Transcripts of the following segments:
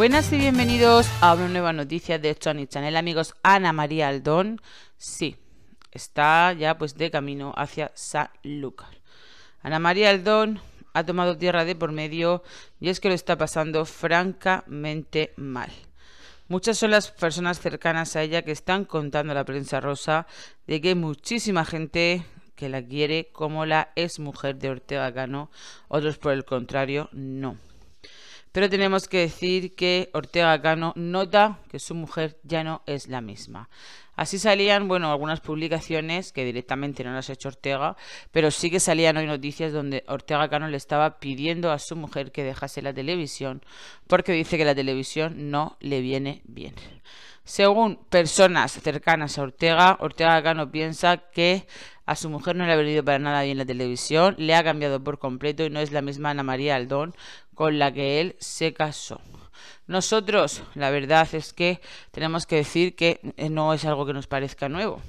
Buenas y bienvenidos a una nueva noticia de Tony Channel, amigos. Ana María Aldón, sí, está ya pues de camino hacia Sanlúcar. Ana María Aldón ha tomado tierra de por medio y es que lo está pasando francamente mal. Muchas son las personas cercanas a ella que están contando a la prensa rosa de que muchísima gente que la quiere como la ex mujer de Ortega Cano, otros por el contrario no. Pero tenemos que decir que Ortega Cano nota que su mujer ya no es la misma. Así salían, bueno, algunas publicaciones que directamente no las ha hecho Ortega, pero sí que salían hoy noticias donde Ortega Cano le estaba pidiendo a su mujer que dejase la televisión porque dice que la televisión no le viene bien. Según personas cercanas a Ortega, Ortega Cano piensa que a su mujer no le ha venido para nada bien la televisión, le ha cambiado por completo y no es la misma Ana María Aldón con la que él se casó. Nosotros, la verdad es que tenemos que decir que eh, no es algo que nos parezca nuevo.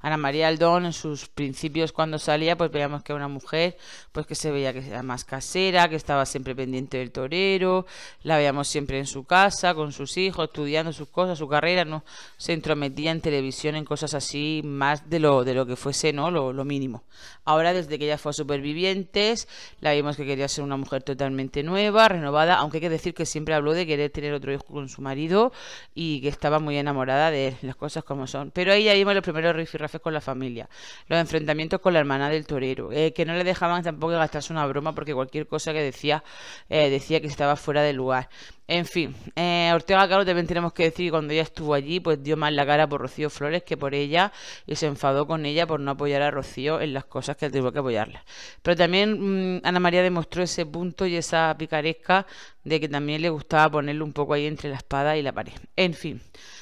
Ana María Aldón en sus principios cuando salía pues veíamos que era una mujer pues que se veía que era más casera, que estaba siempre pendiente del torero, la veíamos siempre en su casa, con sus hijos, estudiando sus cosas, su carrera, no se entrometía en televisión, en cosas así más de lo, de lo que fuese, ¿no? Lo, mínimo. Ahora desde que ella fue a Supervivientes la vimos que quería ser una mujer totalmente nueva, renovada, aunque hay que decir que siempre habló de querer tener otro hijo con su marido y que estaba muy enamorada de las cosas como son. Pero ahí ya vimos los primeros y rifirrafes con la familia, los enfrentamientos con la hermana del torero, eh, que no le dejaban tampoco gastarse una broma porque cualquier cosa que decía, eh, decía que estaba fuera de lugar. En fin, eh, Ortega Caro también tenemos que decir que cuando ella estuvo allí, pues dio más la cara por Rocío Flores que por ella y se enfadó con ella por no apoyar a Rocío en las cosas que tuvo que apoyarla. Pero también mm, Ana María demostró ese punto y esa picaresca de que también le gustaba ponerlo un poco ahí entre la espada y la pared. En fin,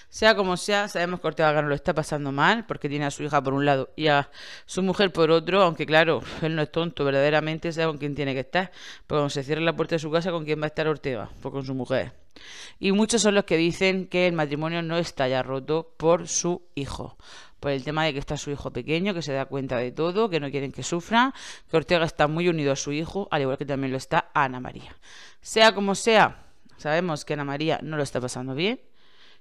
sea como sea, sabemos que Ortega Caro lo está pasando mal porque tiene a su hija por un lado y a su mujer por otro, aunque claro, él no es tonto, verdaderamente sabe con quién tiene que estar. Pero cuando se cierra la puerta de su casa, ¿con quién va a estar Ortega? Pues con su mujer. Y muchos son los que dicen que el matrimonio no está ya roto por su hijo. Por el tema de que está su hijo pequeño, que se da cuenta de todo, que no quieren que sufra, que Ortega está muy unido a su hijo, al igual que también lo está Ana María. Sea como sea, sabemos que Ana María no lo está pasando bien,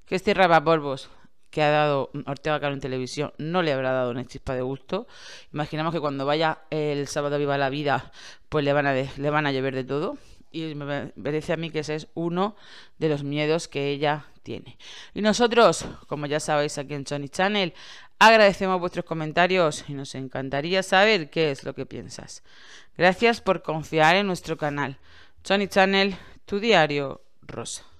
que este rapapolvos que ha dado Ortega Caro en televisión no le habrá dado una chispa de gusto. Imaginamos que cuando vaya el sábado Viva la Vida, pues le van a, le van a llover de todo y me parece a mí que ese es uno de los miedos que ella tiene. Y nosotros, como ya sabéis aquí en Sony Channel, agradecemos vuestros comentarios y nos encantaría saber qué es lo que piensas. Gracias por confiar en nuestro canal. Sony Channel, tu diario rosa.